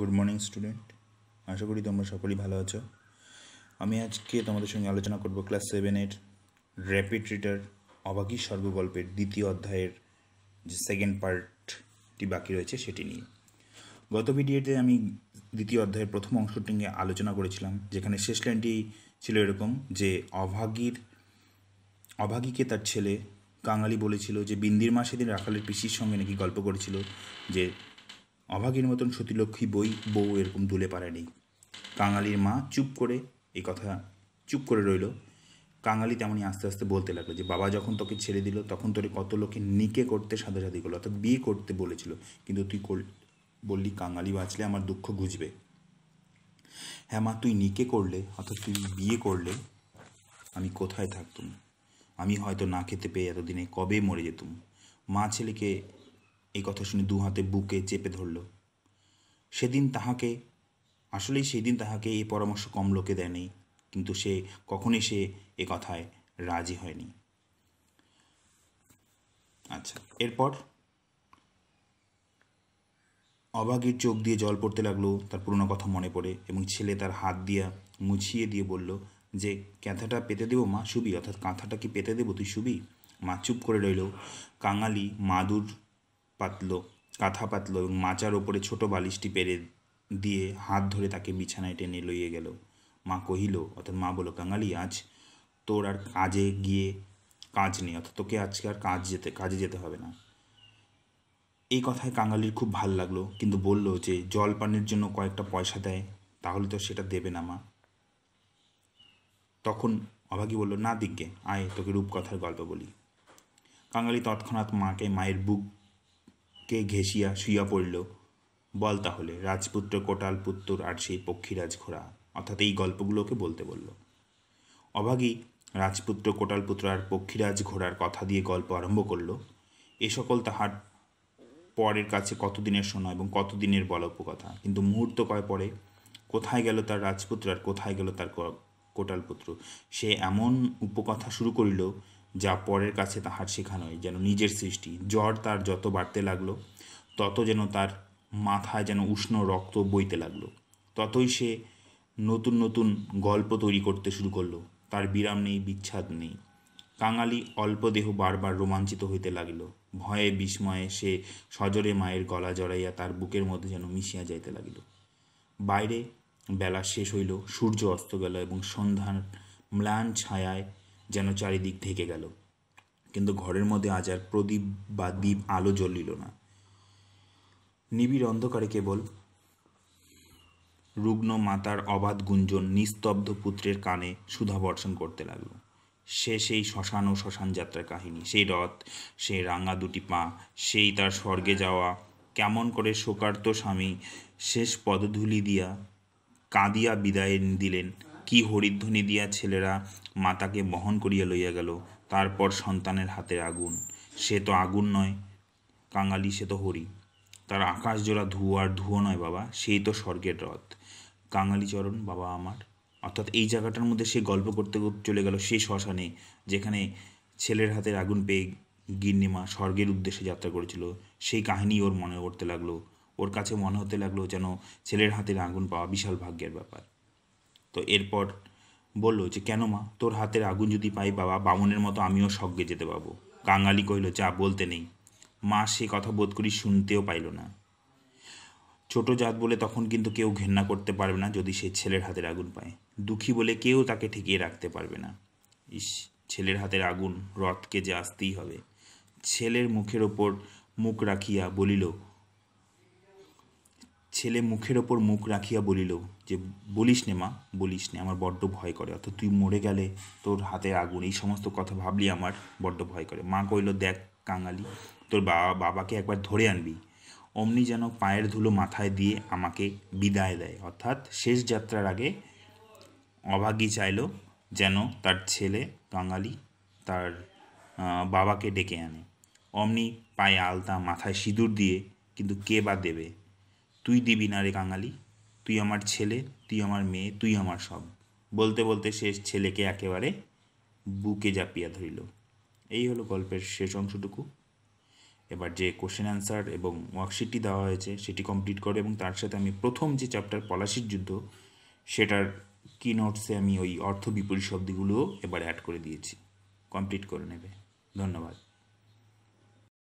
good morning student আশা করি তোমরা সকলেই ভালো আছো আমি আজকে তোমাদের সঙ্গে আলোচনা করব ক্লাস সেভেনের র্যাপিড রিটার অবাকি স্বর্গ দ্বিতীয় অধ্যায়ের যে সেকেন্ড পার্টটি বাকি রয়েছে সেটি নিয়ে গত ভিডিওতে আমি দ্বিতীয় অধ্যায়ের প্রথম অংশটি নিয়ে আলোচনা করেছিলাম যেখানে শেষ লাইনটি ছিল এরকম যে অভাগীর অভাগীকে তার ছেলে কাঙালি বলেছিল যে বিন্দির মা সেদিন রাখালের পিসির সঙ্গে নাকি গল্প করেছিল যে অভাগীর মতন সতীলক্ষ্মী বই বউ এরকম দুলে পারেনি কাঙালির মা চুপ করে এই কথা চুপ করে রইল কাঙালি তেমনই আস্তে আস্তে বলতে লাগলো যে বাবা যখন তোকে ছেড়ে দিল তখন তোর কত লোকে নিকে করতে সাদাসাদি করলো অর্থাৎ বিয়ে করতে বলেছিল কিন্তু তুই বললি কাঙালি বাঁচলে আমার দুঃখ বুঝবে হ্যাঁ মা তুই নিকে করলে অর্থাৎ তুই বিয়ে করলে আমি কোথায় থাকতুম আমি হয়তো না খেতে পেয়ে এতদিনে কবে মরে যেতুম মা ছেলেকে এই কথা শুনে দু হাতে বুকে চেপে ধরল সেদিন তাহাকে আসলেই সেদিন তাহাকে এই পরামর্শ কম লোকে দেয়নি কিন্তু সে কখনই সে এ কথায় রাজি হয়নি আচ্ছা এরপর অভাগীর চোখ দিয়ে জল পড়তে লাগলো তার পুরনো কথা মনে পড়ে এবং ছেলে তার হাত দিয়া মুছিয়ে দিয়ে বলল যে ক্যাথাটা পেতে দেবো মা শুবি অর্থাৎ কাঁথাটা কি পেতে দেবো তুই শুবি মা চুপ করে রইল কাঙালি মাদুর পাতল কাঁথা পাতল এবং মাচার ওপরে ছোট বালিশটি পেরে দিয়ে হাত ধরে তাকে বিছানায় টেনে লইয়ে গেল মা কহিল অর্থাৎ মা বলো কাঙালি আজ তোর আর কাজে গিয়ে কাজ নেই অর্থাৎ তোকে আজকে আর কাজ যেতে কাজে যেতে হবে না এই কথায় কাঙালির খুব ভাল লাগলো কিন্তু বলল যে জল পানির জন্য কয়েকটা পয়সা দেয় তাহলে তো সেটা দেবে না মা তখন অভাগী বলল না দিকে আয় তোকে রূপকথার গল্প বলি কাঙালি তৎক্ষণাৎ মাকে মায়ের বুক কে ঘেঁষিয়া শুইয়া পড়ল বল তাহলে রাজপুত্র কোটাল পুত্তর আর সেই পক্ষীরাজ ঘোড়া অর্থাৎ এই গল্পগুলোকে বলতে বলল অভাগী রাজপুত্র কোটাল পুত্র আর পক্ষীরাজ ঘোড়ার কথা দিয়ে গল্প আরম্ভ করল এ সকল তাহার পরের কাছে কতদিনের শোনা এবং কতদিনের বলপ উপকথা কিন্তু মুহূর্ত কয় পরে কোথায় গেল তার রাজপুত্র আর কোথায় গেল তার কোটাল পুত্র সে এমন উপকথা শুরু করিল যা পরের কাছে তাহার নয় যেন নিজের সৃষ্টি জ্বর তার যত বাড়তে লাগলো তত যেন তার মাথায় যেন উষ্ণ রক্ত বইতে লাগলো ততই সে নতুন নতুন গল্প তৈরি করতে শুরু করলো তার বিরাম নেই বিচ্ছাদ নেই কাঙালি অল্প দেহ বারবার রোমাঞ্চিত হইতে লাগিল ভয়ে বিস্ময়ে সে সজরে মায়ের গলা জড়াইয়া তার বুকের মধ্যে যেন মিশিয়া যাইতে লাগিল বাইরে বেলা শেষ হইল সূর্য অস্ত গেল এবং সন্ধ্যার ম্লান ছায়ায় যেন চারিদিক থেকে গেল কিন্তু ঘরের মধ্যে আজ আর প্রদীপ বা দ্বীপ আলো জ্বলিল না নিবিড় অন্ধকারে কেবল রুগ্ন মাতার অবাধ গুঞ্জন নিস্তব্ধ পুত্রের কানে সুধা বর্ষণ করতে লাগলো সে সেই শ্মশান ও শ্মশান যাত্রার কাহিনী সেই রথ সেই রাঙা দুটি পা সেই তার স্বর্গে যাওয়া কেমন করে শোকার্ত স্বামী শেষ পদধূলি দিয়া কাঁদিয়া বিদায় দিলেন কি হরিধ্বনি দিয়া ছেলেরা মাতাকে বহন করিয়া লইয়া গেল তারপর সন্তানের হাতে আগুন সে তো আগুন নয় কাঙালি সে তো হরি তার আকাশ জোড়া ধুয়ো আর ধুয়ো নয় বাবা সেই তো স্বর্গের রথ কাঙালিচরণ বাবা আমার অর্থাৎ এই জায়গাটার মধ্যে সে গল্প করতে করতে চলে গেল সেই শ্মশানে যেখানে ছেলের হাতের আগুন পেয়ে গিন্নিমা স্বর্গের উদ্দেশ্যে যাত্রা করেছিল সেই কাহিনী ওর মনে করতে লাগলো ওর কাছে মনে হতে লাগলো যেন ছেলের হাতের আগুন পাওয়া বিশাল ভাগ্যের ব্যাপার তো এরপর বলল যে কেন মা তোর হাতের আগুন যদি পাই বাবা বামনের মতো আমিও সজ্ঞে যেতে পাবো কাঙালি কহিল যা বলতে নেই মা সে কথা বোধ করি শুনতেও পাইল না ছোট জাত বলে তখন কিন্তু কেউ ঘেন্না করতে পারবে না যদি সে ছেলের হাতের আগুন পায় দুঃখী বলে কেউ তাকে ঠেকিয়ে রাখতে পারবে না ইস ছেলের হাতের আগুন রথকে যে আসতেই হবে ছেলের মুখের ওপর মুখ রাখিয়া বলিল ছেলে মুখের ওপর মুখ রাখিয়া বলিল যে বলিস নে মা বলিস নে আমার বড্ড ভয় করে অর্থাৎ তুই মরে গেলে তোর হাতে আগুন এই সমস্ত কথা ভাবলি আমার বড্ড ভয় করে মা কইল দেখ কাঙালি তোর বাবা বাবাকে একবার ধরে আনবি অমনি যেন পায়ের ধুলো মাথায় দিয়ে আমাকে বিদায় দেয় অর্থাৎ শেষ যাত্রার আগে অভাগি চাইল যেন তার ছেলে কাঙালি তার বাবাকে ডেকে আনে অমনি পায়ে আলতা মাথায় সিঁদুর দিয়ে কিন্তু কে বা দেবে তুই দিবি না রে কাঙালি তুই আমার ছেলে তুই আমার মেয়ে তুই আমার সব বলতে বলতে শেষ ছেলেকে একেবারে বুকে জাপিয়া ধরিল এই হলো গল্পের শেষ অংশটুকু এবার যে কোশ্চেন অ্যান্সার এবং ওয়ার্কশিটটি দেওয়া হয়েছে সেটি কমপ্লিট করো এবং তার সাথে আমি প্রথম যে চ্যাপ্টার পলাশির যুদ্ধ সেটার কি নোটসে আমি ওই অর্থ বিপরীত শব্দগুলোও এবার অ্যাড করে দিয়েছি কমপ্লিট করে নেবে ধন্যবাদ